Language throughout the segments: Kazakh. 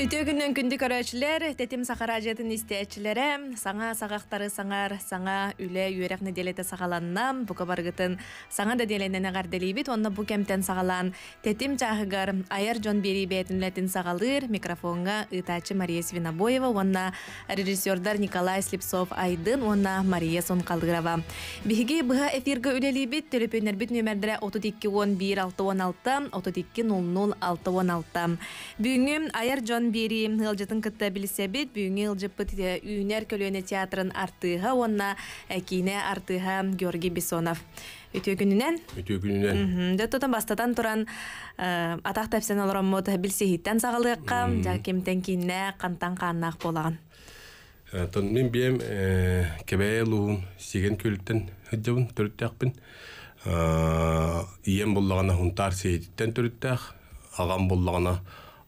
Үтөгүннөн күндүк көрөчүлөр, тетим сахара жетин истечилери, саңа сагактары саңар, саңа үле үйрөк неделете сагаланна бука баргытын саңа да деленен агардылыбит, онда бу кемтен сагалан. Тетим жагыгар, аяр жон бери бетинлетин сагалыр, микрофонга ытаачы Мария Свинобоева, онна режиссердар Николай Слепцов Айдын, онна Мария Сонкалдырова. Биги быга эфирге үлелибит, телефоннер бит отуз 32 11 616, 32 00 616. Бүгүн аяр жон бери ылжытын кытта билисебит бүгүнге ылжыппыт э, үйүнер көлөөнө театрын артыыга онна э, кийине артыыга георгий бессонов үтөгүнүнен үтөгүнүнен жототон бастатан туран э, атак тапсен олороммут билсехиттен сагалыакка жак кемтен кинне кантан кааннаак болаган тон мен биэм кебээлуун сиген көлүттен ыджабын төрүттээкпин ием буллагана хунтар сейиттен төрүттээк агам буллагана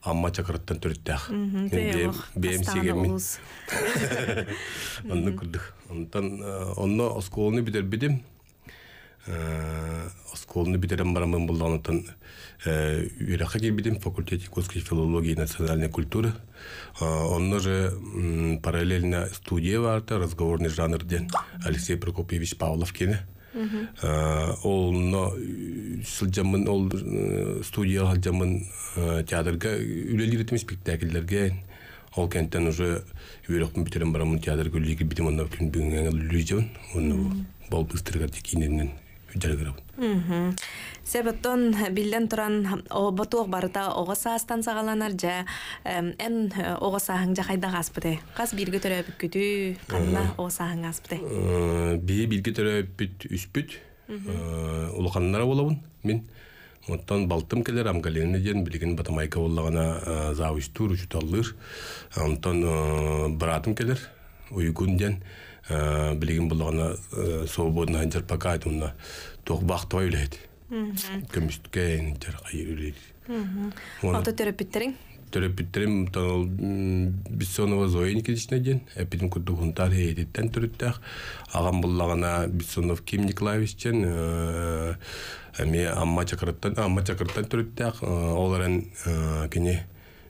амма чакырыттан төрттәх. Бем сигем мин. Онны күрдік. Онтан онны осколны бидер бидим. Осколны бидерем барамын булданытын. Үйрәхә кебидим Факультет Коско филологии и национальной культуры. Онны же параллельно студия варта разговорный жанр ден Алексей Прокопьевич Павлов Э, ол но сылжамын э, ол э, студияға жалжамын театрга үлелер итме спектакльлерге ол кенттен уже үйрөкпүн битерен барамын театр күллиги битим онда күн бүгүнгө лүжөн онну бол быстырга тикиненен үдәргерәү. Себеттон билден туран э, обатук барыта оғы саастан сағаланар жа эм э, оғы саһаң жа кайда гаспыты. Кас бирге төрөп күтү, канна ого саһаң гаспыты. Э, би бирге төрөп бүт ұлы Улуканнар болауын, мен. Оттан балтым келер амгалеріне дейін, білген батамайка боллагана тұр, тур учталлыр. Оттан братым келер уйгун дейін. Э, билигин булгана э, свободно ханчар пока айтымна тох бахтва үлет. Көмүшкө ханчар кайыр үлет. Ата терапевттерин? Терапевттерин тал Бессонова Зоин кедишне ден, эпидем кудугунтар хейтеттен түрүттөх. Агам буллагана Бессонов Ким Николаевичтен эми амма чакырттан, амма чакырттан түрүттөх. Э, Оларын кине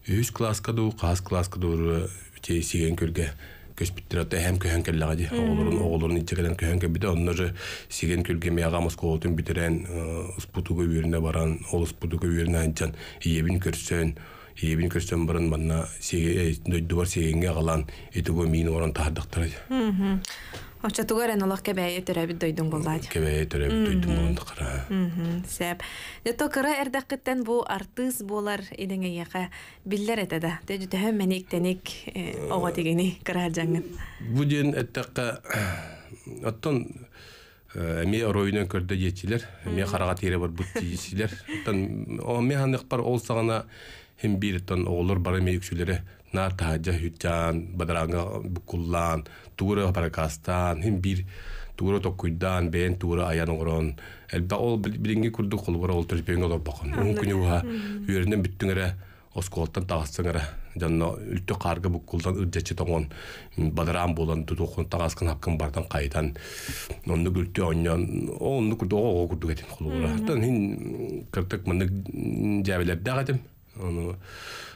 100 класска ду, кас класска ду тесиген көргө көспүттер ата хэм көһөн келлагади оголорун оголорун ичегелен көһөн кебите оннору сиген күлгемияга москолотун битирен ә, спутугу үйүрүнө баран ол спутугу үйүрүнө анчан көрсөн көрсөн манна сегенге э, калан этуго таардыктар Оча тугарен олох кебее төрөбүт дойдуң болдат. Кебее төрөбүт дойдуң болду кара. Сеп. Дето кара эрдакыттан бу артыз болар идеңе яка биллер эте да. Дежи төһөм меник тенек ого дегени кара жаңын. Бу ден эттакка оттон эме ройнон көрдө жетчилер, эме карага тере бар бут тиисилер. Оттон о механик бар ол сагана хем бир тон оолор бар эме үкчүлөрү naar tahajja hüccaan, badaranga bukkullaan, tuura parakastaan, bir tuura tokkuydaan, been tuura ayan ogoron. Elbä ol bilingi kurdu kulvara ol törpöyng olor bakon. Onun kuni uha, hmm. üyerinden büttüngere, oskooltan taastıngere, janno ültü karga tutukun hakkın bardan kaydan. Onu onu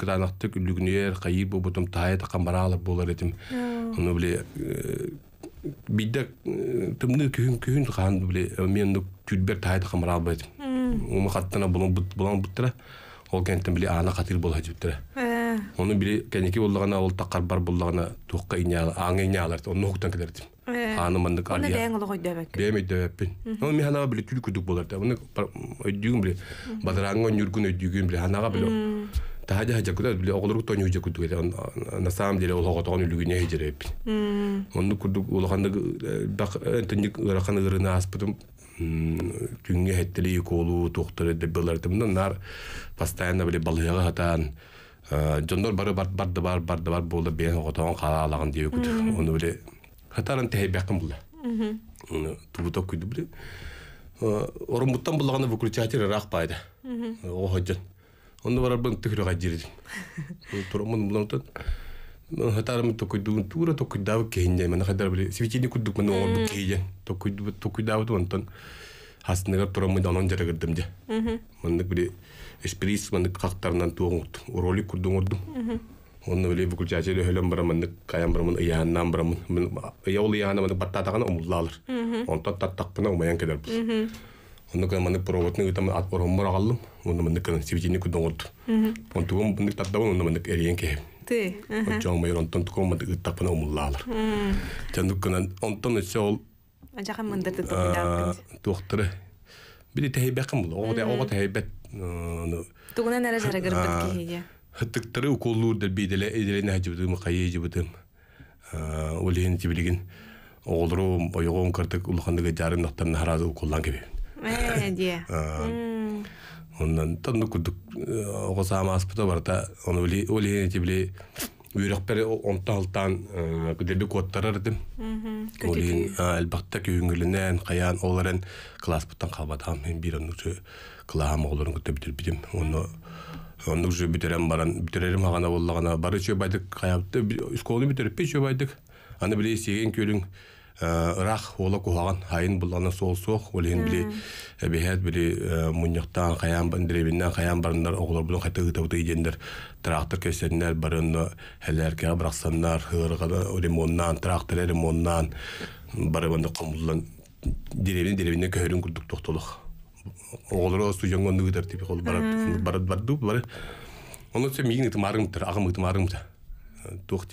кыраанахтык үлүгүнүер кайыр бобутум таая такан бараалар болар этим ону биле бидде тымны күн күн хан биле мен түдбер таая такан бараал бар этим ума булан ол кенттен биле ана катыр э. ону биле кенеки боллагана ол бар боллагана тукка инял аңы инялар ону хуктан келер этим э. аны мындык алия бәң улугой ол мен биле түлкүдүк болар да өйдүгүн биле өйдүгүн биле биле таһа жаһаджакута биле оголорук тони хужакутук эле на самом деле ол хоготогон үлүгүнө эжереппин онну курдук э, бак э, э, бар барды бар барды бар болду бен хоготогон кала алагын биле хатаран була онда барар бын тыхрыга жирил турамын булантан хатарым токуйду тура токуйдавы кейнде мен хадар били свечение мен оңор кейде токуйду онтан хастынырап турамын да онон bile bu мындык били hele ролик онны Онны кэн маны проводны ытам ат ороммар агаллым. Онны маны кэн сивитини кү доңот. Онтугум маны таттабын онны маны эриен кэ. Ты. Очоң майор онтон туком маны ыттапына умуллалар. Жанны кэн онтон эсе ол Ажахан мындырды тугундан. Доктор. Били тәйбәкым бул. Огы огы тәйбәт. Әдие. Оннан тонны күдік оғысам аспыта барда, оны өлейін ете білей, үйрекпер онта алтан күдерді кодтар әрдім. Өлейін әлбақта күйінгілінен, қаян оларын класс бұттан мен бір оның жө қылағам оларын күтті бітір бітім. Оны оның жө бітерем баран, бітерерім ағана болағана, бары жө байдық, қаяпты, школы бітеріп, пеш жө байдық, аны білей сеген көлің, Э, рах ола кухаган хайын булланы сол суох олин били э, бихет били э, муньяктан хаян бандиребиннен хаян барындар оглор булун кайта ытыбыты идендер трактор кесеннер барынны хәлләргә браксаннар хырыгы ремонтнан трактор барыбанды көрүн бар мигин агым тух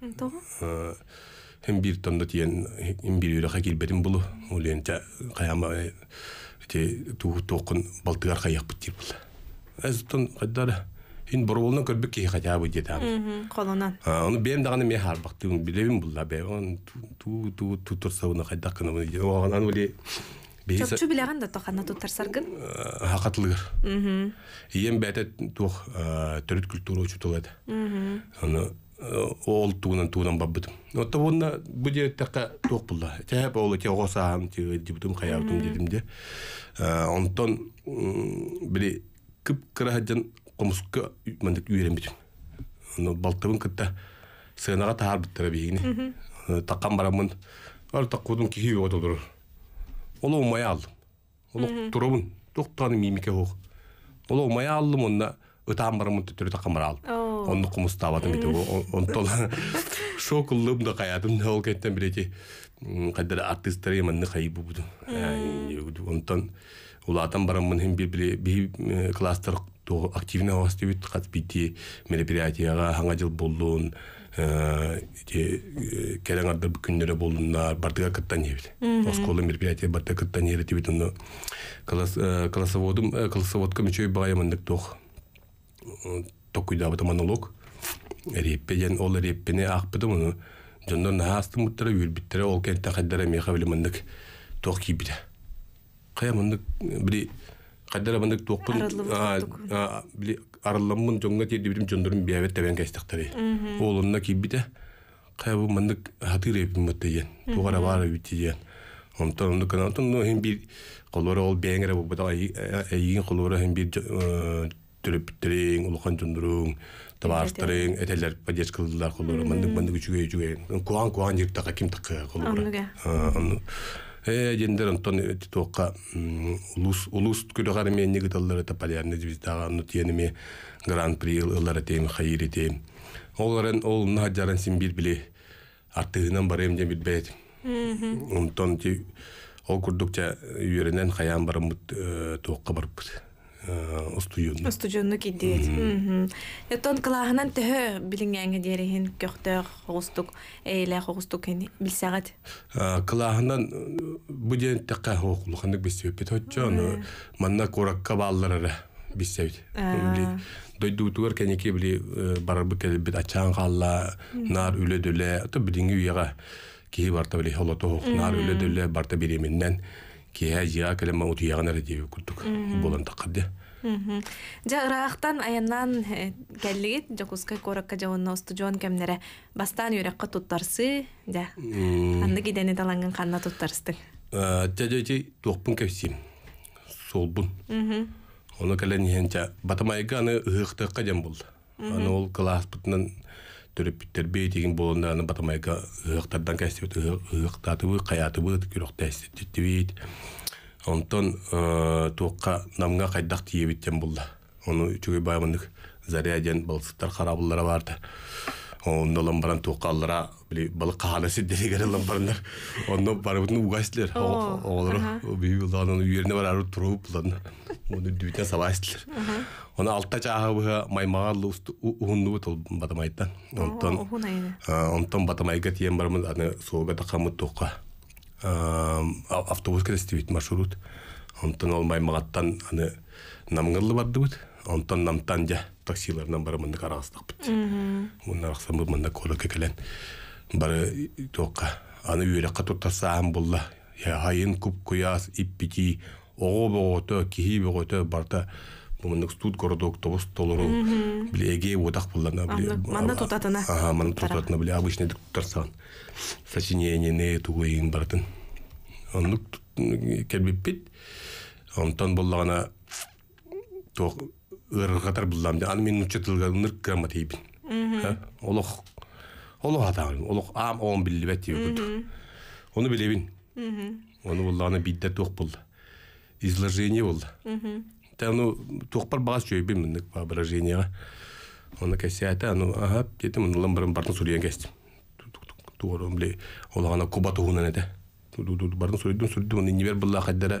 Hem bir tonda tiyen hem bir yürü hakil bedim bulu. Ulen ta kayama te tuğut toqun baltıgar kayak Ин көрбек А, э, бем хар булла бе. Он культура Э, ол туынан туынан бабытым. Отта вонна буде такка тоқ булла. Тәп ол те госаам те дибдум хаятым дедим де. Э, онтон бири кып кырахадан комскы мендик үйрен бит. Ну балтыбын кытта сынаға таар биттер бейгини. Э, таккан барамын. Ал таккудум кихи отодур. Ол умай алдым. Ол турубун. Тоқтаны мимике хоқ. Ол умай алдым онда ытам барамын төтөр таккан бара алдым онны кумустабатым ити онтол шо кыллым да каядым ол кеттен бирети кайдара артисттер эманны кайыбы буду ә, онтон улатан бараммын хим бибили би кластер активно остыбыт кат бити мероприятияга ханга жыл болдун ә, ә, келең арды күннөрө болдунар бардыга кыттан ебил осколы мероприятие бардыга кыттан еретибит ону колосоводум колосоводка мүчөй бааймындык тох токуйдаабыта монолог реппеден ол реппене ақпыды мұны жондон наастың бұттара үйірбіттері ол кентта қайдара меха біле мындык тоқпын жоңга бирим жондорун биябет тебен кайстыктары олунна бу мындык тугара баары онтон бир ол түріптірің, ұлқан тұндырың, табарыштырың, әтелер поддержка қылдылар қолыры, мындық мындық үшіге үшіге, куан куан жырттаға кім тықы қолыры. Дендер онтон тоққа улус улус күріғары мен негі талдары тапалярны звездаға ұны тиеніме гран-при ұлары тейм, хайыр етейм. Оларын ол нағаджарын сен бір біле, артығынан барым де бітбәйді. Онтон ол күрдікте э, үйерінен қаян барым э, тоққа барып Э, остуйон. Остуйонну киддит. Ятон кылагынан төһө билингән дәрехин көхтә хогустук, эйле хогустук ин билсәгат. Э, кылагынан э, бу ден тәкъә хокулыгын бисеп бит хотчон. Манна коракка баллары бисеп. Дойду тугар кенеке били барар бу келе бит халла, нар үле дөле, аты бидинге уяга киһи барта били холото нар үле дөле барта биреминнән кеһә жыга келем утуяган эрэ диэби курдук болан таккарди жагыраахтан аяннан э, келлигит жокуска коракка осту жоон кемнере бастаан үйрөккө туттарсы жа анда кидени таланган канна туттарстың тәдөйти туокпун кепсим солбун оны кэлен иэнча батамайга аны ыыктыкка жем болду аны ол класс бытынан төрөппиттерби тигин болонна аны батамайка ыыктардан кастебит ыыктатыбы каятыбы күрөхтэститтибит онтон э, туокка намга кайдак тиебиттен болды. ону үчүгөй баймынык заряден балсыктар карабыллара барды онно ламбаран тухкаллара били балы қаласы дерегер ламбарнар онно барыбытын угастылар олар бибилданын үйерне барару туруп лан Оны дүйтен сабастылар оны алта жаагы маймааллы ухунну ол батамайта онтон онтон батамайга тиен бармын аны соога такамы тухка автобус крестивит маршрут онтон ол маймағаттан аны намгыллы бардыбыт онтон намтан жа таксиларынан бары мында карагастакпыт мунна ахсам мында колока келен бары тока аны үйрәккә тутасаам булла хайын күп куяс иппити ого богото кихи богото барта муннык студ городок тобус толору биле эге удак буллана биле манда тутатына ага манда тутатына биле обычный дик тутарсан сочинение не тугуин бартын оннук келбиппит онтон буллагана ток ыргатар булдам да аны мен учетылга ныр грамма тейбин олох олох атам олох ам он билбет тейбит оны билебин оны буллагына бидде тоқ булды изложение булды ну бағас оны ну аға бле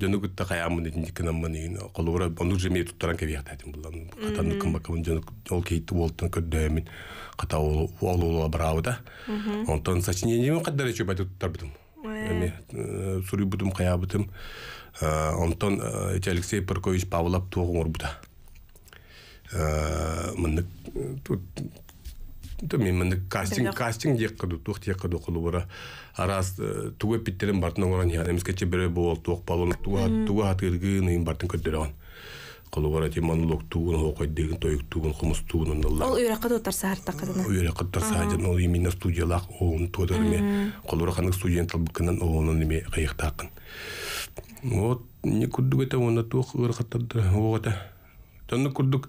дөнүк та каямын дин кенамман ин колура ону жеме туттаран ке вехтатин булан катан кымбакын дөнүк ол кейти болтун көддөмин ката ол ол брауда онтон сочинением каддар еще туттар туттарбытым эми сури бутум каябытым онтон алексей паркович павлов тогуңор бута мынык то мен мында кастинг кастинг деп кыду тух дек кыду кылу бара арас э, туга питтерин бартын оңоран я эмискече бере бол тух балон туга туга атыргын ин бартын көдөрөн кылу бара ти монолог туун хокой деген тойук туун кумус туун андалла ол үйрөк кыду тарса харта кыдына үйрөк кыду тарса хажан ол именно студиялак оон тодор эме кылу бара кандык студент албыкынан оонун эме кыйыктакын вот не курдугете уна тух ыркаттадыр огата тонну курдук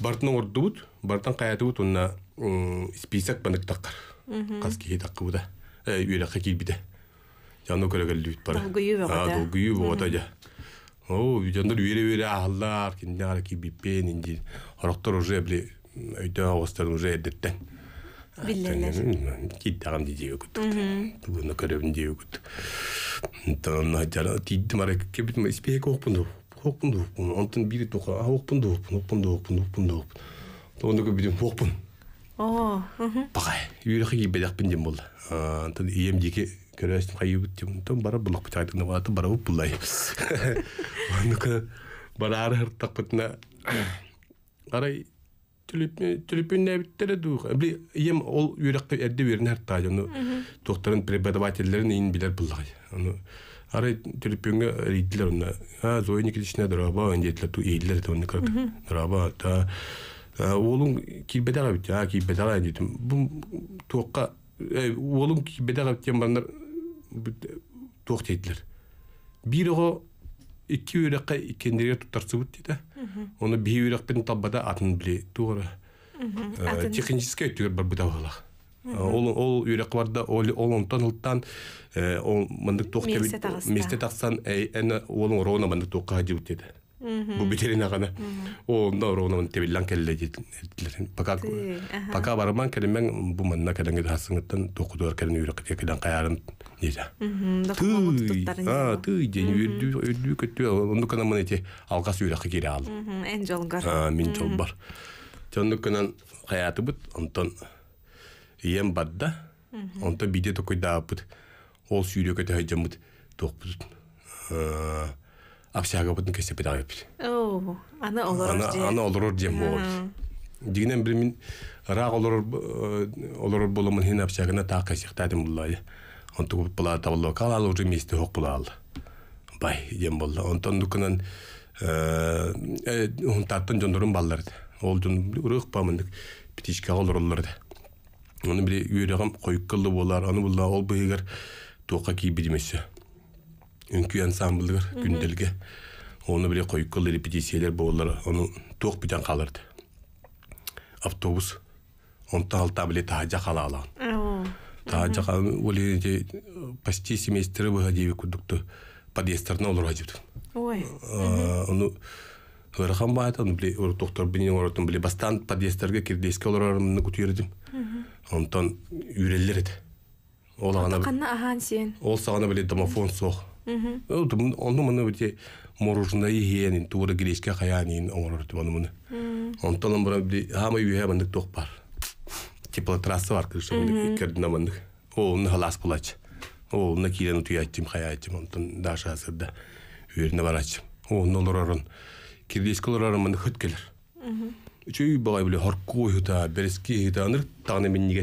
бартын ордубут бартын каятыбут уна список банык таққар қаз кейі таққы бұда э, үйраққа келбіде жану көрегелді бит о жандар үйре ағылар кенде қара біппен енді уже әбілі өйті ағыстар уже әдеттен киттағам дейді өкіт оқпын Бақай, үйріқі кейбедіқпін дем бол. Тын ием деке көрәстім қайыбыт дем. Тон бара бұлық бұт айтыңды баты бара бұп бұлай. Оныкі бара ары ұрттақ бұтына. Арай түліпін нәбіттері дұқ. Әбілі ием ол үйріқі әрді верін ұрттады. Оны тоқтарын преподавательлерін ең білер бұлай. Оны Арай телепенге рейдилер онна. А, зойники дичне драба, андетлер ту эйлер тонны как. Драба, та Олың килбедага бит а килбедага дитим бу туокка олун килбедага битен туок дейдилер оны бии үйрөкпен таббада атын биле туура технический бар бытабалах ол ол ол олонтон ылттан ол мындык туок месте таксан эне олун роона мындык туокка бу битерин агана о ровно келле дитлерин пока пока барман мен бу манна келенге хасыңыттан токудор келен үйрөк келен каярын нижа ты а ты ден үрдү үрдү көтү онду кана мен эти алгас келе ал эн жолгар а бар жонду кана каяты бут онтон ием бадда биде апсяга бутын кесе педагог эппит ана олорор аны олорор дем боор дигинен бир мен, рақ олорор олорор боломун хин апсягына так кесихтадым буллай болады, бай э ол жон урык памындык птичка оны ол үнкү ансамблдыр күнделге оны біле қойқыл репетициялер болар оны тоқ бітен қалырды автобус онта алта біле тахаджа қала алған тахаджа қалған оле почти семестрі бұға дейі күдікті подъездеріне оларға ой оны Ырхан байта, ну, бле, доктор бенин оратын, бле, бастан подъездерге кирдеске оларымны күтүрдүм. Онтон үйрелер еді. Ол ана Қанна ахан сен. Ол сағана біле домофон соқ. Утумун онну мына мороженое хиенин тура гречке хаянин оңорор туманы Онтон бара бди хама юе мандык ток бар. Тепло трасса бар кыш мына Ол халас булач Ол балай биле хоркуй хута, берески хута мен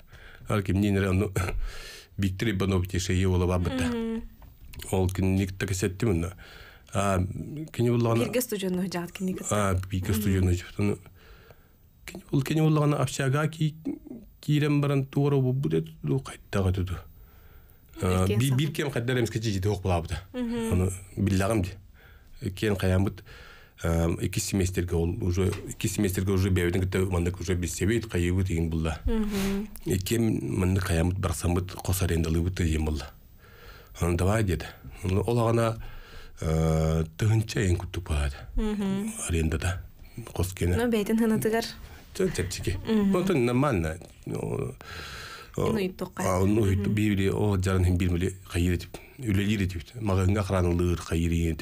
Балким нинер аны биктри бановти шеи ола бабыта. Ол кинник таксетти мына. А кини буллаган Бирге студиону жагат кинник. А бирге студиону жагат. Кини бул кини буллаган апчага ки кирем баран туора бу буде ду кайттага туду. А бир кем каддарымыз кечи жиде ок булабыда. Аны биллагым ди. Кен каямбыт эки семестрге ол уже эки семестрге уже бәбитен кете уже бесебит кайыбыт деген булла экем кос арендалыбыт деген давай деди ол ағана э, тыгынча эң күттүк арендада кос кене ну бәйтин ол чепчики это нормально нуйт о жаран хин кайыр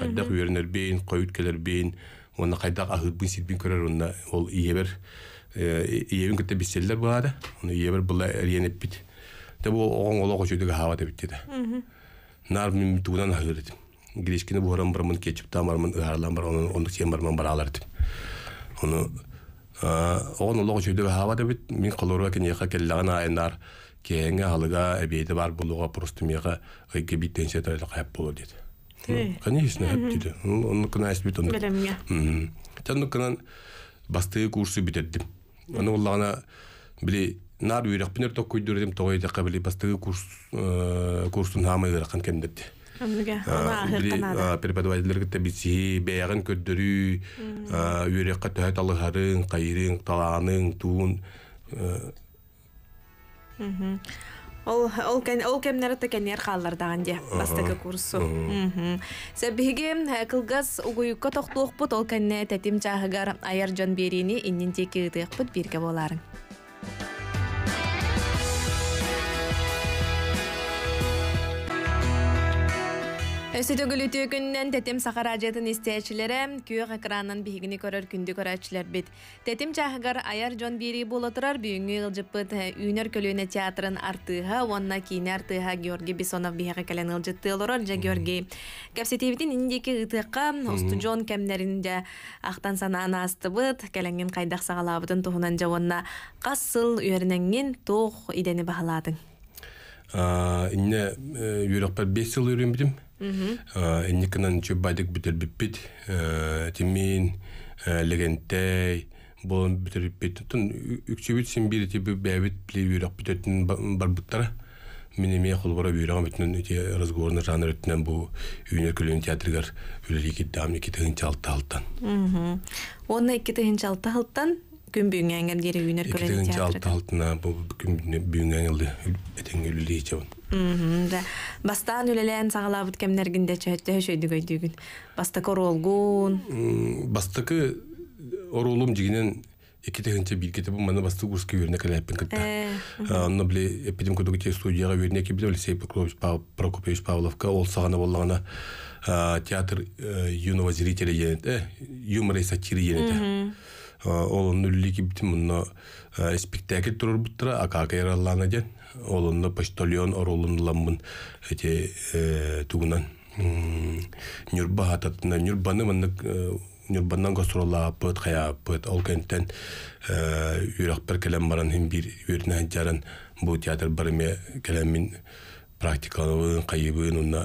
кайдак үйөрүнөр бейин коют келер бейин уонна кайдак ахырбын сирбин көрөр уонна ол иебер э, иебин кете бисселлер баара уну иебер була риенеппит те бу оң оло кочуйдуга хаба дебитти да нар мин туунан ахыр дим гречкини буоран бармын кечип тамармын ыарлан бар онун ондук сен бармын баралар дим ол оон оло хава хаба дебит мин колоруга кинеха келлаган айнар кеңе алыга эбейди бар булуга просто мега ыйке биттенсе тайлы кайып болу деди Конечно, әптеді. Оны кына әсіп бет оны. Білімге. Тәнді кынан бастығы курсы бітетдім. Оны олағына біле нар үйрек пінер тоқ көйдердім тоғай жаққа біле бастығы курсын э, хамай ғыраққан кәндетті. Преподавательдерге тәбесі, бәяғын көддірі, үйрекқа төхәт алығарын, қайырың, талағаның, туын. Э ол ол ол кемнер текенер халлардаган де бастакы курсу сәбиге кылгас угуюкка тохтуокпут ол кенне тетим жаагар аяр жон берини иннин теки ыдыакпут бирге боларың. Өсөдөгілі түгіннен тәтім сақара жетін істеячілері күйіқ экранын бігіні көрір күнді көрәчілер бит. Тәтім жағығар аяр жон бері болатырар бүйінгі ғылжыппыт үйінер көліне театрын артыға, онна кийин артыға Георгий Бесонов бігіға кәлін ғылжытты олырыр жа Георгий. Кәпсетевітін индекі ғытыққа ұсты жон кәмнерінде ақтан сананы астыбыт, кәлінген қайдақ сағалабытын тұхынан жауынна қасыл үйеріненген тоқ идені бағаладың. Инне э, үйрекпер 5 жыл үйренбедім. Энни кынан чө байдык бүтер биппит, э, тимин, э, легентей, бол бүтер биппит. Тун үкчебит симбир тибі бәбит плей бүйрек бүтетін барбыттара. Мен мия қол бара бүйрегам өтінен өте разговорны жанр өтінен бұл үйінер көлін театргар өлер екет дамын екет ғынча чалта алтан. Оны екет ғынча чалта алтан күн бүңгәнгән дире үйнәр көрән театрда. 2006 күн бүңгәнгән этен үлли Мм, да. Бастан үлелән сагылап үткәмнәр гиндә чәһәттә Бастакы орулум дигәнен ике тегенче билгете басты ол театр юного зрителя и сатира Э, олонну үлликибит мунно э, спектакль турурбуттара акака яраллаана ден олонно почтальон э, ол баран хим театр барыме келемин практикаларын кайыбын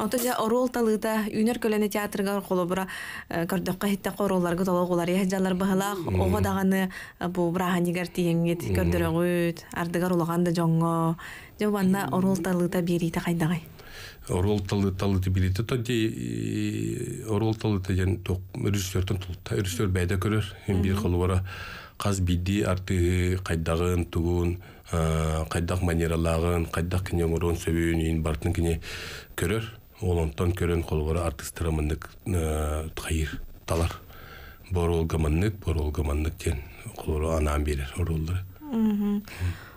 Онтоҗа орул талыда үнер көлене театрга оркылы бара көрдөк э, кайтта корулар гыдалыгылар яҗаллар баһала ого даганы э, бу бара нигәр тиенгет көрдөрөгөт ардыга рулаганда жоңго жобанна орул талыда бири та кайдагай орул талы талы бири та тоҗи орул талы тиен тук мөрисләрдән тул режиссёр байда көрәр һәм бир э, кылы бара каз бидди арты кайдагын тугун кайдак э, манералагын кайдак кине оңорун бартың ин бартын кине көрөр олонтон көрөн артистра артистырамындык кайыр э, талар боролгаманнык боролгаманнык тен колгора анаан берер оролдору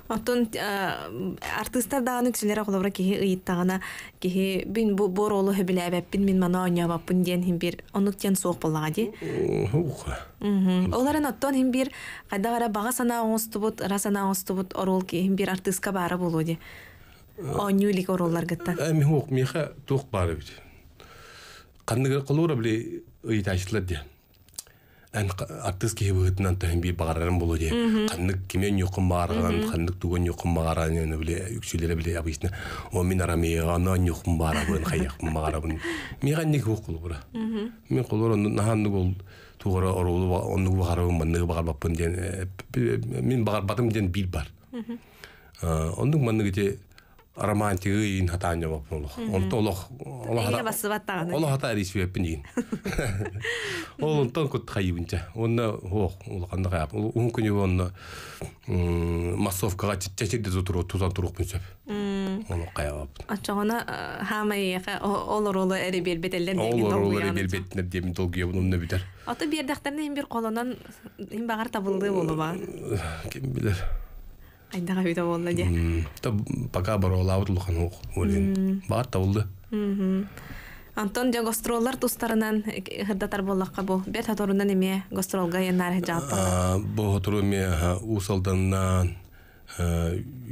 Отон э, артистар да аны кисилер аглавра киһи ыйыттагана киһи бин бу бор олу бин, бин, мин мана аңнама пун ден хим бир онук ден сок булага ди. Ухы. Мм. Оларын оттон хим бир кайдагара бага сана оңстубут, ра сана оңстубут орол ки хим бир артистка бары булу ди. Аңнюлик ороллар гытта. Эми хук миха тук бары бит. Кандыга кылура биле ыйыт ашылат ди. Мм. эн артыс кебыытынан тахимби бағарарын болу де кемен кимен юкун багарган каннык туган юкун багаран біле үкшелері біле обычно о мен арами ана юкун багарабын хаякын багарабын меған не кул кул бұра мен кул бура нахан кул тугара оролу онну багарабын бағар багарбаппын ден э, мен багарбатым ден бил бар э, оның манны кете романтигі ин хатаанья бопнулох. Онто олох олох басыбаттаган. Олох хата эрисбеппин ин. Ол онтон кут хайыбынча. Онна хох улганда каяп. Ол он күнү онна массовкага чечерде тутуру тузан турукпун сөп. Оны каяп. Ачагына хама яка олор олор эри бербетелден деген долгу. Олор олор эри бербетелден деген долгу ябын онна битер. Ата бердактан эм бир колонан эм багар табылды болуба. Ким билер. Айдаға бит болды ди. Та пока баро лаутлыхан ук өлен. Бар та болды. Антон дә гастролдар тустарынан хәрдатар э, боллакка бу. Бет аторыннан име гастролга янар рәҗә ат. А, бу хәтру ме усылдыннан, э,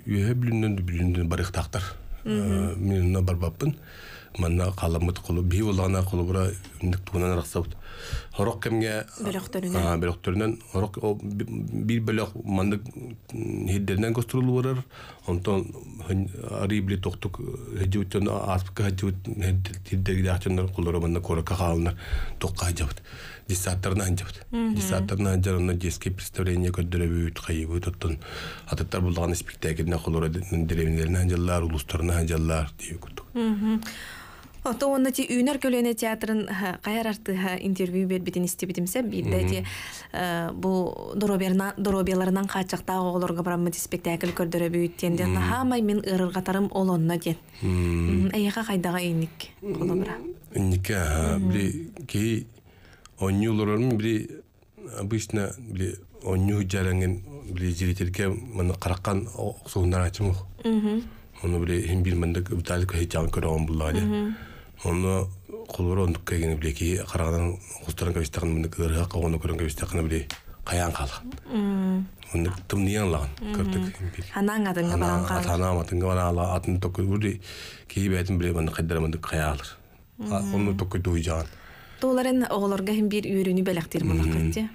үһеблүннән дә бүлүндән барыхтактар. Мм. Э, мин нәбар баппын. манна қаламыт құлы би улана құлы бұра үндік туынан рақсабыт хорок кемге бөлөктөрүнөн бөлөктөрүнөн хорок бир бөлөк манды хиддеринен костурулу барар онтон арибли токтук хэджибүттөн аспка хэджибүт хиддерге ачындар кулдары манна коракка хаалынар Ото онна ти үйнөр көлөне театрын каяр артыха интервью бербитин истебитимсе биддати бу доробеларынан качакта оголорга барамы ти спектакль көрдөрөбүйт де, нахамай мен қатарым ырыргатарым олонно ден. Эйха кайдага инник колобра. ке, бли кей онюлорорун бли обычно бли оню жаранген бли зрительге мына караккан оксуундар ачымык. Мм. Оны бли хим билмендик буталик хечан көрөн булды. Оны кулур ондук кегини билеки караганан кустаран кабистакын мындык ырыга когону көрөн кабистакын били каян калган тым ниян лаган баран баран атын токкой бурди кийип айтым биле мынды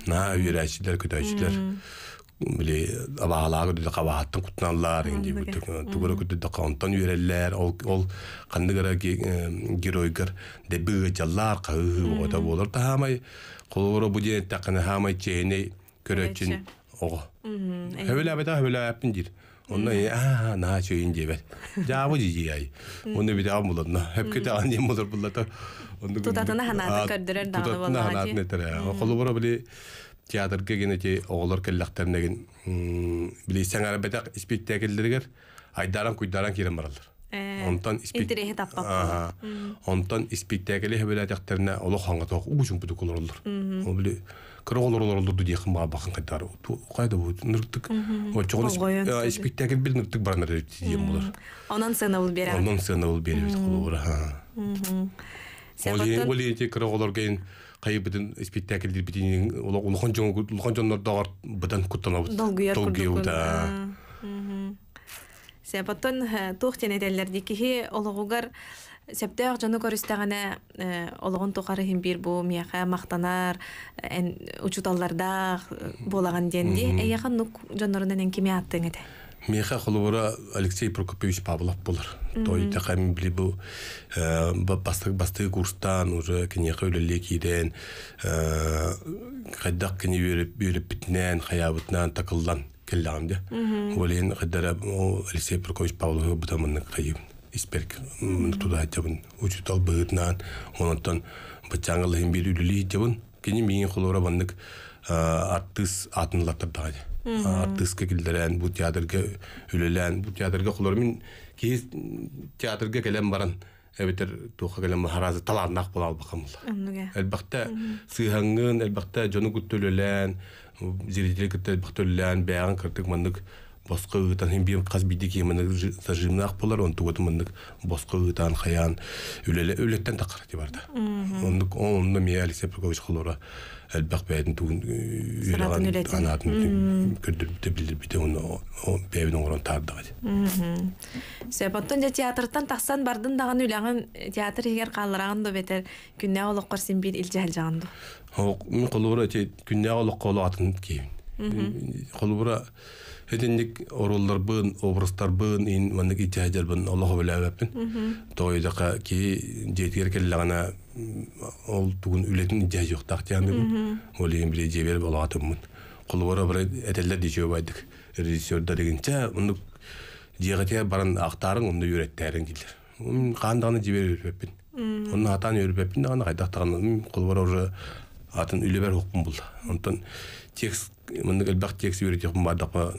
на Bili abağalağı dedi kabahattan kutnallar indi bütün tugura da kauntan yürerler ol ol kandı gara e, giroygar de bığıcallar qahı o da olur da hamay qolora bu diye taqını hamay çeyne köreçin o. Oh. Hevela beda hevela yapın dir. Ondan ya aha na çeyin diye. Cevabı diye ay. Onu bir daha bulan. Hep kötü annem olur bullata. Onu tutatana hanatı kördürer dağını vallahi. Tutatana hanatı netere. Qolora bile театрга генете оголор келлактернегин билейсең арабетак испиттекилдергер айдаран куйдаран кирен баралар ә, онтон интерехи таппак онтон испиттекили хебелатяктерне оло ханга ол били кыроголорлорду дейхин баа бакын кайтар кайда бу нырктык очогон испиттекил бил онан бул бере онан кайы бытын спектакльдер битин улухан жон улухан жоннордогор бытын куттанабыт долгуяр долгуяуда се потом э, тухтен эделлер дикихи олугугар Септер жону көрүстәгәнә э, олыгын тукары һәм бир бу мияха мактанар, учуталларда э, булаган денди, әйяхан нук жоннорынан аттың Меха холубора Алексей прокопович Павлов болар. Той тақам били бу бастык бастык курстан уже кинеха өлеле э қайдақ кини берип берип битнен, хаябытнан такылдан келлам де. Волен қайдара Алексей Прокопьевич Павлов бутамын ә, ә, қайып. Исперк туда жабын. Учутал быгытнан, онтон бачаңыл хем бир үлеле жабын. Кини мен холубора бандык ә, артыс атынлатып дагы артистка килдерән бу театрга үлелен бу театрга кулар мин ки театрга келем баран әбетер туха келем харазы таланнак була албакам була әлбәттә сыйһаңын әлбәттә җоны күттөлөлән зритель күттөлөлән бәян кыртык мандык босқа ыытан хем бием қаз бидики мынык сажимны ақ болар он тугут мынык босқа ыытан хаян үлеле үлеттен тақыр ти барда мия онны мияли сепкович қылуыра әлбәк бәйдің тугун э, үйреған анатын білдір билдирбите оны бәйдин тарды тардыга сөйботтон же театртан тақсан бардың дағын үйләңін э, театр егер калырагын дұ бетер күннә олоккор син бир илжал жаган до мен колура күнне күннә олокко олатын кийин Эдинник оруллар бын, образтар бын, ин маннык итяҗер бын, Аллаһу беләбәппин. Той яка ки җитгер келлегенә ол бүген үлетин итяҗ юк так тәме. Ол ин биле җебер булатым. Кулвара бер әтәлләр диҗеп айдык. Режиссер да дигәнчә, моны җигәтә баран актарын, уны юрәттәрен килер. Мин канданы җибер үлеппин. Уны атан үлеппин, аны кайдактаган кулвара уже атын үлебер хукмы булды. Онтан текст мынык элбак текст үйрөтүп бардакка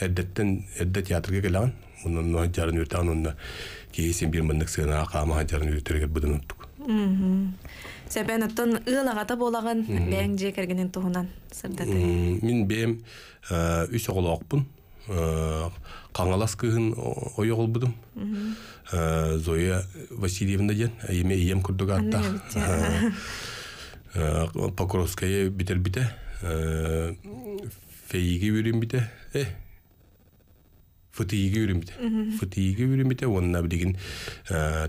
эддеттен эдде театрга келеген мунун но жарын үртан онда кейсин бир мынык сына акама жарын үртөргө будун уттук Сәбән оттон ылагата болаган бәң же кергенен туһунан сырдаты. Мин бәм үс оголокпун. Каңалас кыһын ойогол будум. Зоя Васильевна ден эме ием курдугатта. Покровская битер бите фейге үрімбіте э футиге үрімбіте футиге үрімбіте онна білген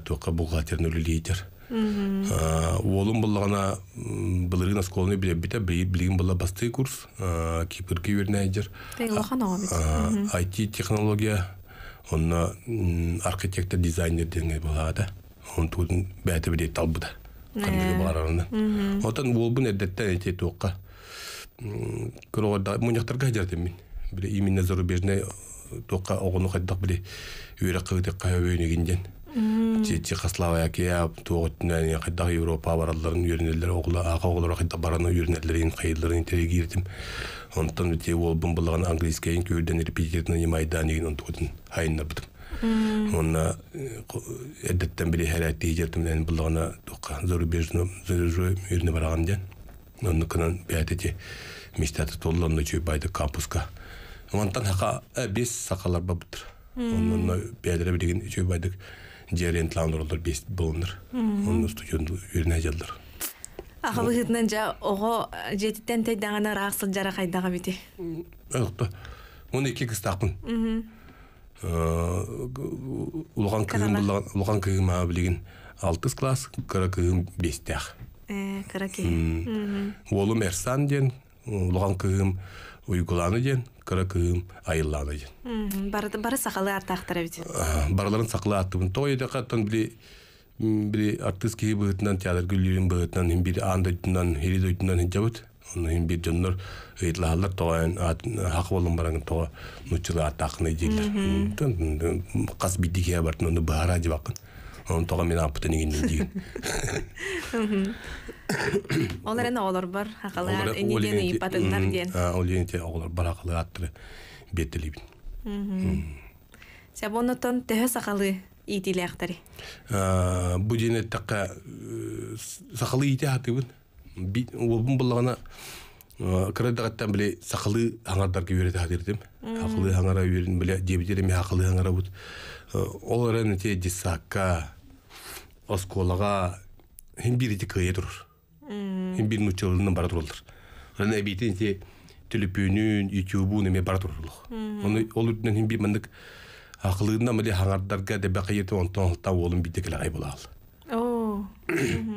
тоқа бұлғатерін үлілейтер Олым бұлғана бұлырын асколыны біле біте білген бұла басты курс кипірге өріне айдер IT технология онна архитектор дизайнер деген болады он тудың бәті біле талбыда қандығы барарына отан ол бұн әдеттен әте кыроорда муньяктарга хадярдым мин били именно зарубежный э, тоққа оғыны қайдақ біле үйрі қығыдық қайы өйінегенден Чечи Хаславакия тугутнан кайда Европа бараларын үйренелер огла ака оглар кайда бараны үйренелерин кайдыларын тергирдим. Онтан бите ол бун булган англискейин көрдөн репетитивный майдан деген онтугутун хайынна бутум. Онна э, эддеттен бири хәрәт тиҗертимнән булгана тукка зарубежный зарубежный үйренә барган дигән ноннукынан бәдети мистәте толланны чүй байды кампуска. Онтан хақа бес сакалар бабыттыр. Оннан бәдере билген чүй байдык жерен тландырылдыр бес болыныр. Онны студент үрне жалдыр. Аха быһытнан жа ого жетиттен тейдагана рахсыл жара кайдага бити. Өлтө. Мун эки кыз тапын. Улган кыгым булган, улган кыгым билген 6 класс, кара кыгым 5 тах. Э, караке уолум Эрсан ден, улуган кыым, уйгуланы ден, кыра кыым, айылланы ден. Бары сақалы арта ақтара бітен? Барыларын сақалы артыбын. Той еде қаттан біле, біле артыз кейі бұғытынан, театр күллерін бұғытынан, бір андайтынан, херидойтынан хинжабыт. Оның бір жоннор ыйтлаалар тоғайын хақ болын бараңын тоға нұтчылы атақыны дейлер. Қас биддеге абартын, оны бағара деп ақын онтоға мен апытын еңінен дейін. Олар әне олар бар, ақалар, әнеден ей патындар дейін. Ол ене олар бар ақалы аттыры беттілейбін. Сәбонытын тәхі сақалы итілі ақтары? Бұ дене таққа сақалы иті атыбын. Ол бұн бұлағына кырадагаттан биле сакылы аңардарга үйрөтө хатирдим акылы аңара үйрен биле дебитереме акылы аңара бут ол рен те дисакка осколага хин бир ити турур хин бир нучылынын бара турулдур аны эбити инти түлүпүүнүн ютубун эме бара турулук ону ол үтүнөн хин бир мындык акылыына мыле хаңардарга дебе кыйыты булаал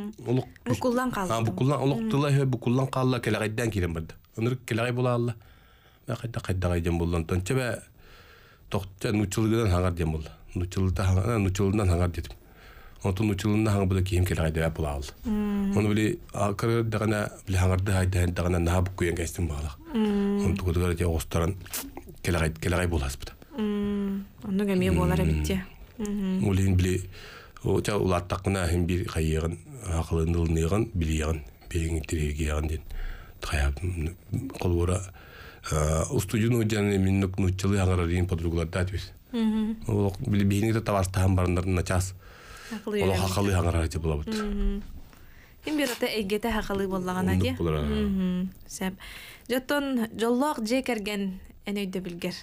букуллан калды букуллан букуллан калла барды булаалла кайда Онтон учулунна хаңа бу киим келе гайда булал. Оны били акыр дагана те остаран келе гайт келе гай булас бу. Оны гами болар битте. Улин били оча улаттакна хим ден. Таяп колбора Ол біле ол хақалы аңарар деп Кім бір ата әйгеті хақалы боллагана ке. Сәп. Жоттон жоллоқ же керген энөйдө билгер.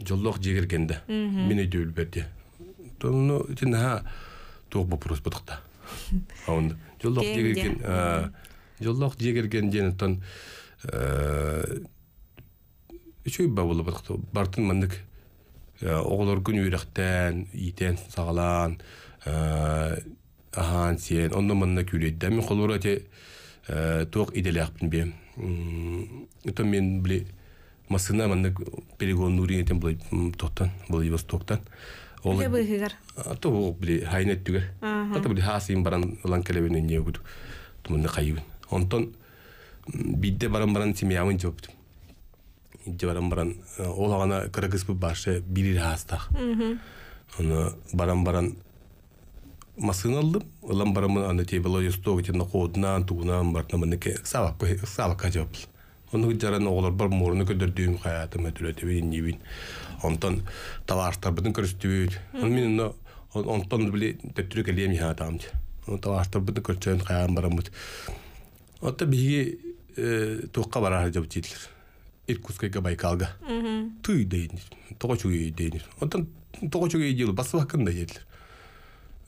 Жоллоқ же кергенде. Мен өйдө билберди. Тонну итин ха тоқ вопрос бутықта. Аунда. Жоллоқ же керген, жоллоқ же дейін денеттон э үчөй бабылы бұдықты. Бартын мандық. Оғылар күн үйрөктөн, итен сагалан, Э, ахан сен онно манна күлейді да э, мен холура те тоқ иделяқпын бе то мен біле масына манна перегон нуринетен былай тоқтан былай востоктан ол быгыр то ол биле хайнет түгер ата биле хасин баран лан келебен не гуд тумны кайыбын онтон бидде баран баран семьямын жоптым идде баран баран э, ол ағана кыргыз башы бирир хастах аны баран баран масын алдым ылан барамын аны те бело юсто гетен ходнан тугнан барна мен ке сава жаран бар морны көдөр дүйм хаятым өтүлө деп инни бин онтон товарстар он мен онтон биле төттүрүк элем я тамчы он товарстар байкалга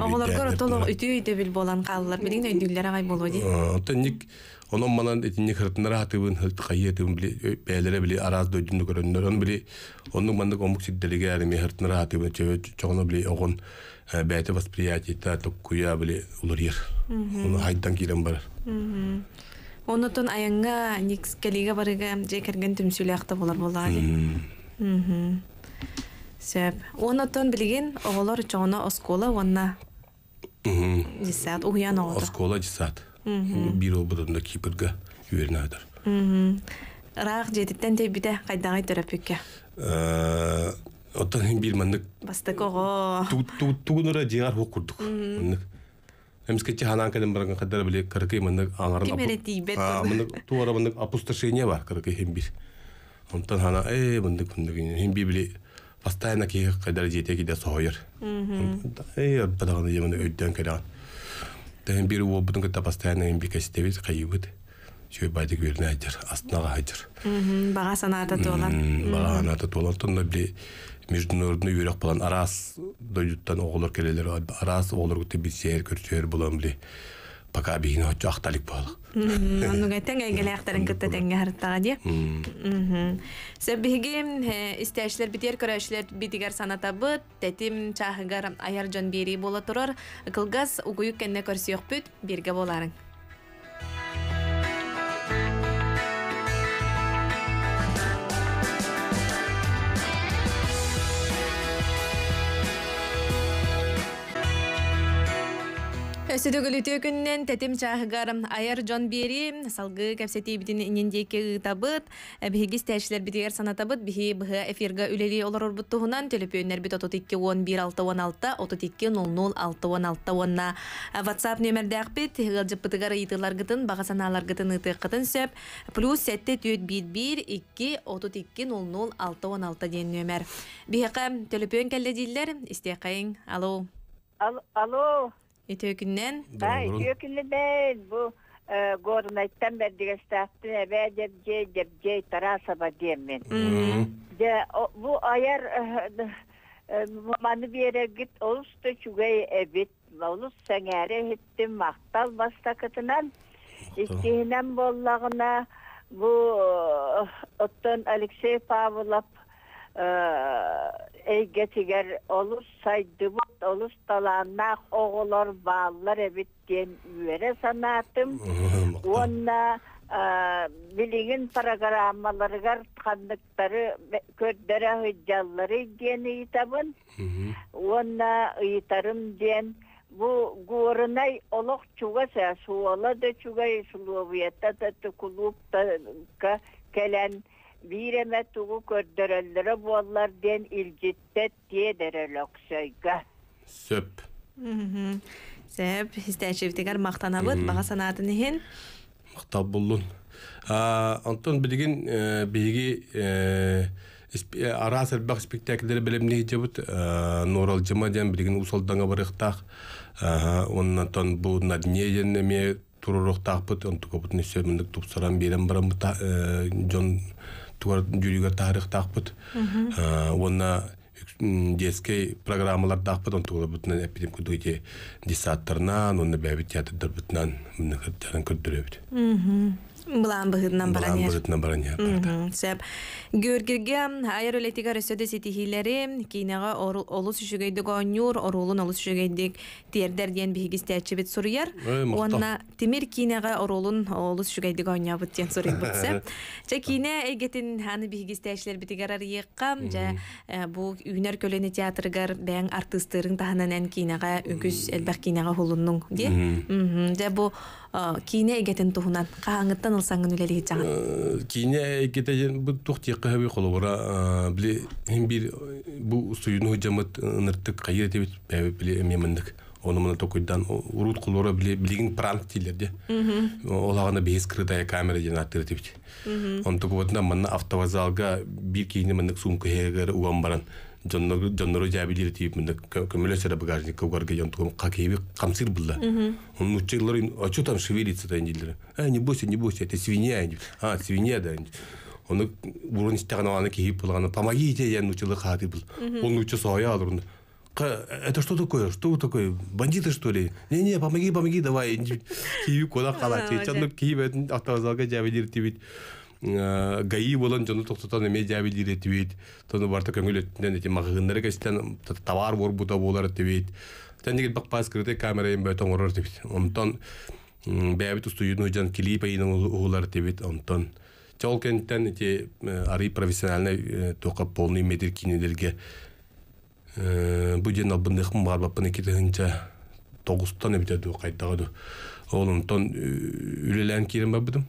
Оголорго ротолог үтүй де бил болан қалылар. Бидин өйдүллөр агай болу ди. Оттан ник онон манан этинник хыртынара хатыбын хылт кайетын токкуя Оны хайдан кирен бар. Онутон аяңға ник келиге барыга же керген түмсүле болды Сөп. тұн билген оғылар жоңына оскола онна. Десат ұғыян оғылды. Оскола десат. Бир ол кейпірге айдар. Рақ жетіттен де біде қайдағай төрәпікке. Оттан бір мәндік... Бастық оғо. Туғыныра дегар хоқ құрдық. Әміз кәтті ханан кәдім қаддар білек, бар Онтан хана э постоянно ки кайдар жете киде сойыр. Эй, подаганы жемін өйдөн кайдан. тен бир уу бұтын кітта постоянно эмби әстебіз кайыбыт Шөй байды көріне әдір, астынаға әдір. бага санаты толан. бага санаты толан. Тұнда біле международный үйрек болан. Арас дойдуттан оголор келелер. Арас оголор күтті бир сейер көрсер болом біле. пока бигин хоч ахталик бол. Ну гэтэнгэ гэлэ ахтарын кэтэ тэнгэ хартага ди. Сэ бигим э, истэчлэр битер кэрэчлэр битигэр саната бы тэтим чахыгар аяр жан бери бола турар. Кылгас угуюк кэнэ көрсөк бит бирге боларың. Сөдөгіліте күннен тәтем чағығар айар жон бери салгы кәпсети битин нендеке табыт бигис тәшләр битер санатабыт биһи бһ эфирга үлели олар урбуттугунан телепөннәр бит 32 11 616 32 00 616 на WhatsApp номердә акпит гылҗыптыгар итылар гытын бага саналар гытын ыты плюс 7 411 номер. Биһи телефон телепөн кәлле Алло. Алло. Итөкүннен? Да, итөкүннен бәйл. Бу э, горнайттан бердигестахтын әбә деп жей деп жей тарасаба дем мен. Де бу аяр э, э, маманы бере гит олусты чугай эбит. Олус сәңәре хиттим мақтал бастакытынан. Истихинен боллағына бу оттон Алексей Павлов ey geçiger olur say dubut olur talana oğulor bağlar evitten üvere sanatım. Onna билигин программаларга канныктары көрдөрө хыжаллары диэн ыйтабын уонна ыйтарым диэн бу гуорунай олох чугаса да чугай келен Bireme тугу kördürellere bollar ден ilcittet diye derelok Сөп. Söp. Söp. Сөп. maqtanabıd, bağa sanatın ihin. Maqtab bullun. Anton bilgin bilgi Арас спектакльдер білген барықтақ, оннан тон на дне дене он не туар жүрүгө тарых такпыт э, онна детский программалар дақпыт он тула бутнан эпидем кудуйте десаттарнан онна бәбит театрдар бутнан мынакыттарын көрдүрөбүт Блам бұғыт на бараня. Блам бұғыт на бараня. Сәп. Гөргірге, айыр өлетігі рөсөді сетігілері, кейнаға олыс үшігейдік оңюр, оруылын олыс үшігейдік тердер дейін бігігіз тәчебет сұрыяр. Оңна темір кейнаға оруылын олыс үшігейдік оңя бұт дейін сұрыяр бұт сәп. Жа кейна әйгетін ғаны бігігіз тәчелер бітігарар еққам, жа э, бұ үйнер көліні бәң артыстырың тағынан ән кейнаға үгіз әлбәқ кейнаға Э, кийне эгетен туһунан хаһаңыттан ылсаңын үлелиһит жаңа э, кийне эгетен бу тухтиэк кыһаби холобора э, били хим бир бу суюну жамыт ыныртык кайыр тебит били эмемындык оны мына токуйдан урут кулора били билигин пранк тилерде олагана бейс крытая камера ден аттыр тебит он токуботна мына автовозалга бир кийне мындык сумка хегер уган баран жоннору жаабилир тиип мында көмөлөсөра багажник кугарга жонтугум какеби камсыр булла он учелор а что там шевелится то индилер а не бойся не бойся это свинья а свинья да оны бурун истеген аны кийип булганы помогите я нучылы хаты бул он нучы соя алырын это что такое? Что такое? Бандиты, что ли? Не-не, помоги, помоги, давай. кийип куда калат Чанну Киев атазалга жабидир тибит. Э, гаи болон жону токтотон эме жааби диретибит тону барта көңүлөттүнен эти магыгындары кестен товар борбута болар тибит тендигит бакпас кырыты камера эмбе тоңорор онтон устуюну жан уулар онтон кенттен эти профессиональный э, тока полный метр кинелерге үлелен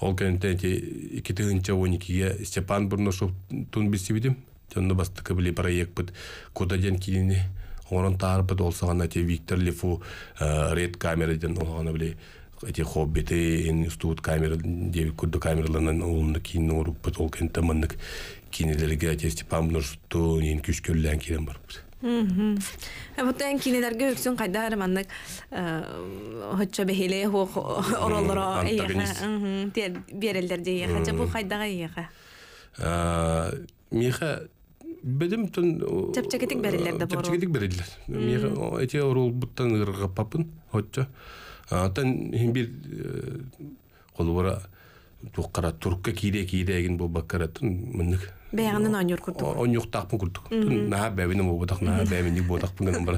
ол кенте китыгынча оникиге Степан Бурношов тун бисибидим. Тонны бастыкы били проект бит куда ден кинини орон ол олсагана те Виктор Лифу э, ред камера камерадан олгана били эти хоббиты институт камера деп курду камераларынан улунду кийин уруп ол кенте мындык кинилерге те Степан Бурношовту ен күчкөрлөн кирен барбыт. Бұттан кинелерге өксін қайдар маннық э, хөтчө бехеле берелдерде бұл қайдаға эйеха э, меха бедім түн жапчакетик э, берелерде бору жапчакетик берелер меха эти орол буттан ырға папын хөтчө бір Бәяғынан онюр күрдік. Онюр тақпын күрдік. Наға бәбінің болбадық, наға бәбінің болбадықпын ғаным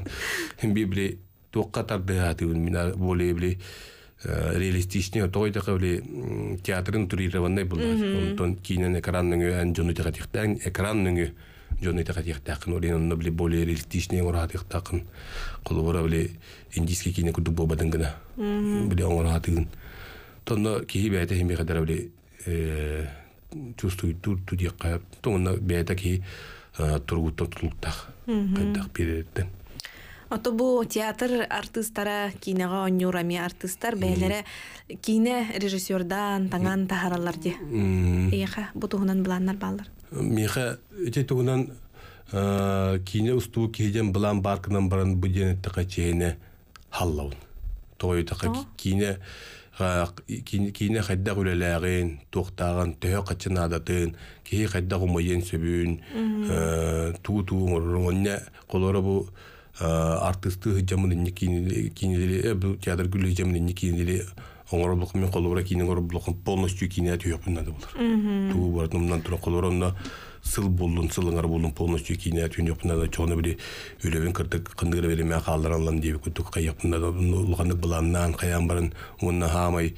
болды. кейінен экранның өн жоны дақы экранның жоны чувствует тут тут я то он тур туди кап тонна тут так так кайдах а то бу театр артистара кинега онюрами артистар бейлере кине режиссердан таңан таһаралар ди. Эха бу тугынан бланнар баллар. Миха эти тугынан кине усту кейден булан баркынан баран бу ден тәкъәчене халлаун. Той тәкъә кине кийине хайда үлэлээген туохтааган төһө качын адатын кии хайда хумайен сөбүн э, туу туу оруоне колоро бу э, артысты хыжамын киниле э, бу театр гүлү хыжамын киниле оңорлук мен колобра кине оңорлук полностью кине түйөпүннады булар туу бардымнан тура колоронда сыл болдун сылыңар болдун полностью кийне түн жокпун да чоны бири үлебин кырдык кындыр бере мен калдыралам деп күтүк кайяпна да улганды буланнан каян барын онна хамай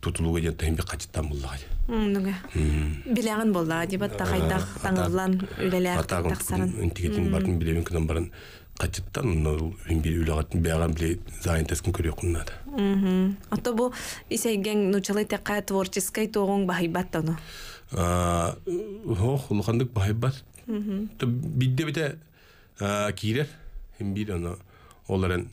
тутулуга жан тайым качыттан буллага. Мунга. Билеген болду деп атта кайтак таңылан үлелер таксарын. Интигетин бардын билебин кынан барын качыттан мен бир үлегатын бяган биле зайын тескин ото Мм. Ата бу исеген нучалай текка творческий тогон байбаттаны. Ha, ha, ha, ha, ha, ha, ha, ha, ha, ha, ha, ha, ha,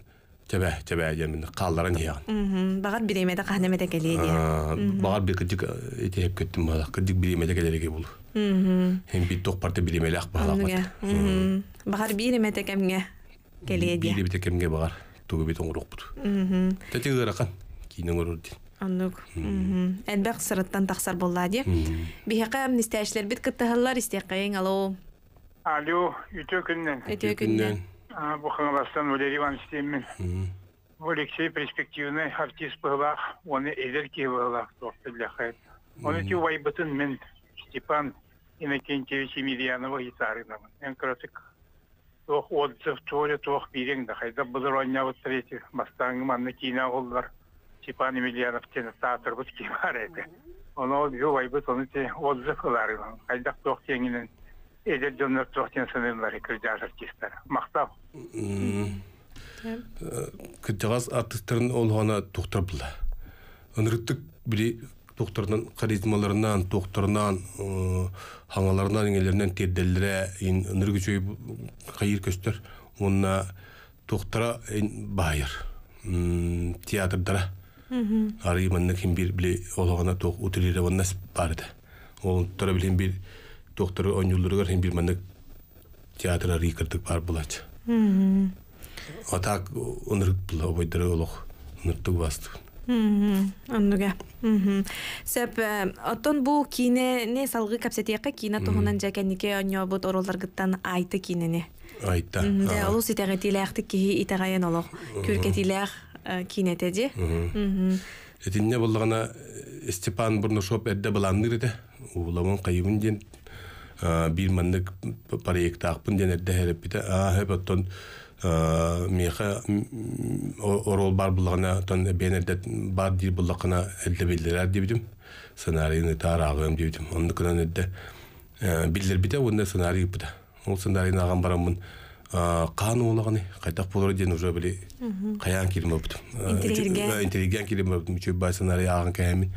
Тебе, тебе яны мен калдыран яган. Мм, багыр бир эмеде кахнамада келе ди. Аа, багыр бир кыдык этеп кеттим ба, кыдык бир эмеде келе ди бул. Мм. Эми бит ток парта бир эме лак ба. Мм. Багыр бир кемге келе ди. Бир эмеде кемге багыр. Туу бит оңрок бут. Мм. Тетигара кан. Кийин оңрок Оннук. Элбэх сырыттан тахсар болла ди. Бихака амнистәшләр бит кыттыһыллар истәкәйен алло. Алло, үтө күннен. Үтө күннен. А бу хангастан Валерий Иванович Темин. Бу Алексей перспективный артист была, он эдер кивала, просто для хайт. Он эти вайбытын мен Степан Иннокентьевич Емельянова гитарына. Мен кратык тох отзыв торе тох бирең да хайда бұдыр ойнабыт третий. Бастаңым анны кейна голдар. Степан Емельянов кинотеатр бут кимарети. Оно ювай бут оны те отзыв кылар. Айдак тох теңинен эдер жоннор тох тен сынымлар кирди артисттер. Мактап. Кытыгаз артисттерин ол гана токтурбула. Ыныртык бири тохтурнан харизмаларынан, тохтурнан, хаңаларынан, еңелерінен терделлере, ыныргы жой кайыр көстер. Онна тохтура байыр. Театрдара ары манна ким бир били олоғана тоқ утилированнас барды ол тора билин бир доктор онюлдургар хим бир манна театр ары кырдык бар булач атак онырык була обойдыр олоқ ныртык бастык Аннуга. Сәп, э, оттон бу кине не салгы капсетияка кине тоғынан жәкәнеке оньо бұд оролларгыттан айты кинене. Айта. Дә, олу ситәгәтиләқтік кейі итәғайын олық. Күркәтиләқ Э, кинетеди этинне буллагана э, степан бурнушоп эрде буланныр иде уламон кайыбын ден э, бир маннык проектаакпын ден эрде херепите ахепоттон меха орол бар буллагана тон бенерде бар дир буллакана элде белдерер дибдим сценарийны таарагым дибдим оннукынан эрде билдер бите онда сценарий бите ол сценарийын аган барамын каан уолаганы қайтақ болор ден уже біле қаян килим болуптум интереген килим болуптум үчөө байсанары агын каями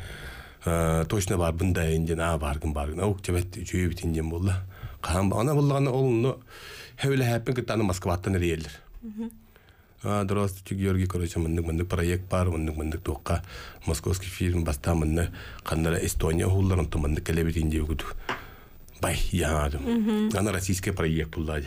точно бар бында инден а баргын баргын аук тебет үчөө бит инден болла каан ана боллаганы олуну хевле хэппин кытта аны москваттан ириелдер здравствуйте георгий короче мындык мындык проект бар мындык мындык тоққа московский фильм баста мынны кандара эстония хулларын ту келе келебит инде бай яадым ана российский проект булдады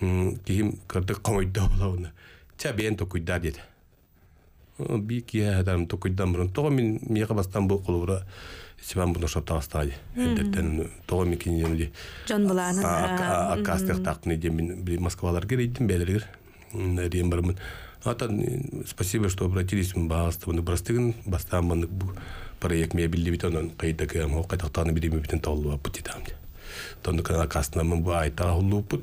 киим кырдык комойдо болауна ча бен токуйда деді би кия адам токуйдан бурун того мен мияка бастан бул кулубура сибан буну шоптагастади эдеттен того мен кинемди жон буланы акастык тактын иде мен москвалар керейдим белергер рен бармын атан спасибо что обратились мы баасты буну брастыгын бастан баны проект мебель бит онун кайда кем кайтактаны бирими битен толлуп бут дитамди тондукан акастына мен бу айта хуллупут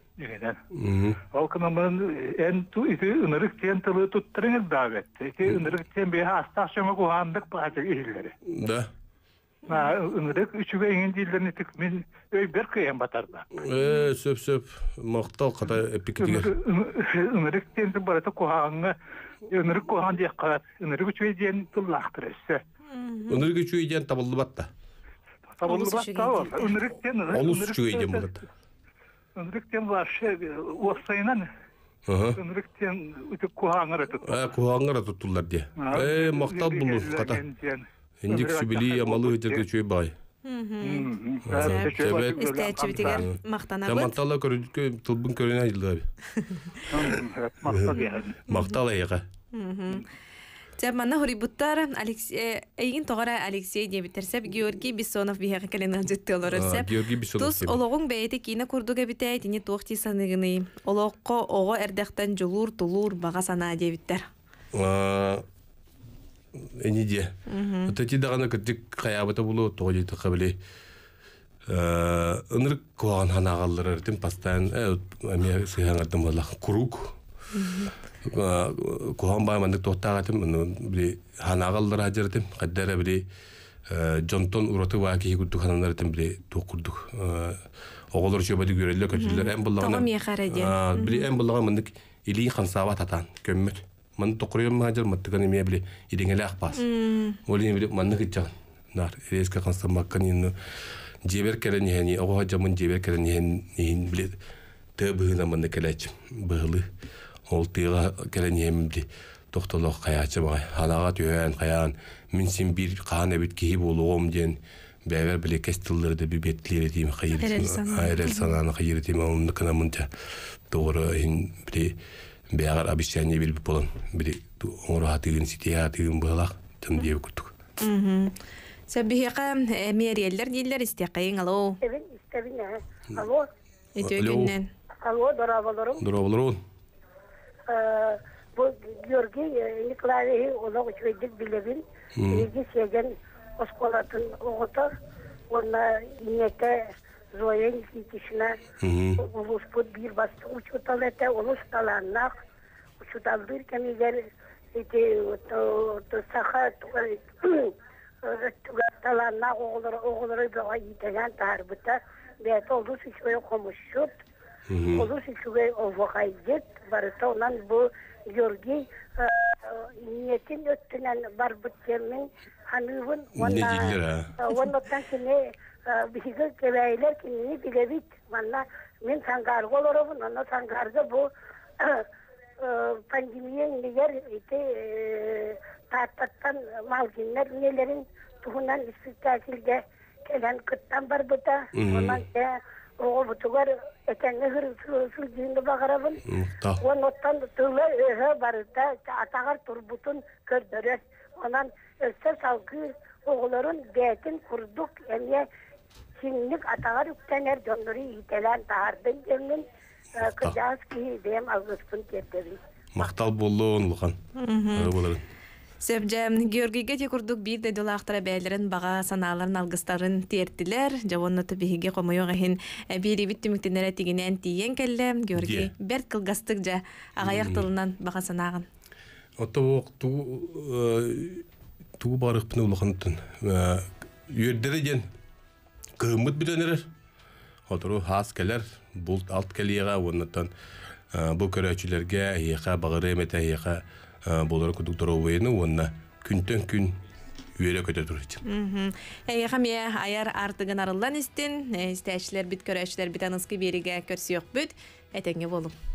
деген ол кынымын эн ити ынырык тен тылы туттырыңыз даавет ити ынырык тен бе астак чоңо кугандык баажы ийилери да ынырык үчүгө иңин диилдерни тик мен өйбер кыйын батарда сөп сөп моктал ката эпикдигер ынырык тен барата кугаңга ынырык куган дияк ынырык үчүгө табылды батта табылды батта ынырык тен үчүгө Үндүрүктен башы уоссайынан үндүрүктен үтүк кухаңара ә, тутту. А, кухаңара туттулар ди. Э, мақтал булу қата. Индик сүбілі ямалы өтөкө чөй бай. Истәчебитегәр мактанабыз. Тамантала көрүнкө тылбын көрүнә җилдәби. Мактала яга. Тебманна хорибуттар Алексей Эйгин тогара Алексей дебитерсеп Георгий Бессонов биһәгә келене җиттеләр сеп. Георгий Бессонов. Тус олоғың бәйте кине курдуга битәй тине тохти саныгыны. Олоққа ого эрдәхтән жулур тулур бага сана дебиттер. Эниде. Вот эти даганы кеттик каябыта булу тоҗи тәкъбили. Ыныр куан ханагаллар эртем пастан э мен сыйган круг кухан баймандык тохтаагатым били ханагалдара жердим каддара били э, жонтон уроты ваки гуддук хананарытым били туккурдук э, оголор чөбөдү көрөлө көтүлөр эм буллагана били эм буллага мындык илии хансаба татан көммөт мын токуруем мажыр мыттыган эме били илиңеле ол манны нар ину жебер келен яни ого жамын жебер келен яни билет тэ быгына мынны келечим быгылы олтыйла келен емди тохтолох каячы бай ханага түйөн қаян мин син бір каан эбит кии болугом диен бәгәр биле кестылдырды би бетлире дим хәйер айрел сананы хәйер дим аны кына мунча doğru hin bir beyağar bu Георгий Николаевич улог чөйдик билебин изи сеген осколатын оготор онна инете зоен китишна улус пут Құлышешуге оғай дет, барыта онан бұл Георгий ниетін өттінен бар Не мен оны э, э, э, пандемия нелер, ете таттаттан нелерін туғынан келен күттан бар олбутугар этеңе сыр багарабын онан оголорун бээтин курдук эмне атагар үктенер жондору таардын э, кыжаас ки алгыспын сөбжем георгийге те курдук биир де дулаактара бээлерин бага санааларын алгыстарын тиэртилер жобонноту биһиги комуюк эхин биирибит түмүктенере тигинен тиен георгий бәрт кылгастык жа агаяк тылынан бага санаагын отовок туу э, туу барыкпын улахантын үйөрдере э, ден кыымыт биленерер отуру хас келер бұл алт келиега оннотон э, бу көрөөчүлөргө ээха болары күтүк тору онна уынна күнтен күн үйелі көтә тұр дейтін. Әй, әхәм, аяр артығын арылдан істін, істі әшілер бүт көрі әшілер бүт анысқы беріге көрсі өк әтәңе болым.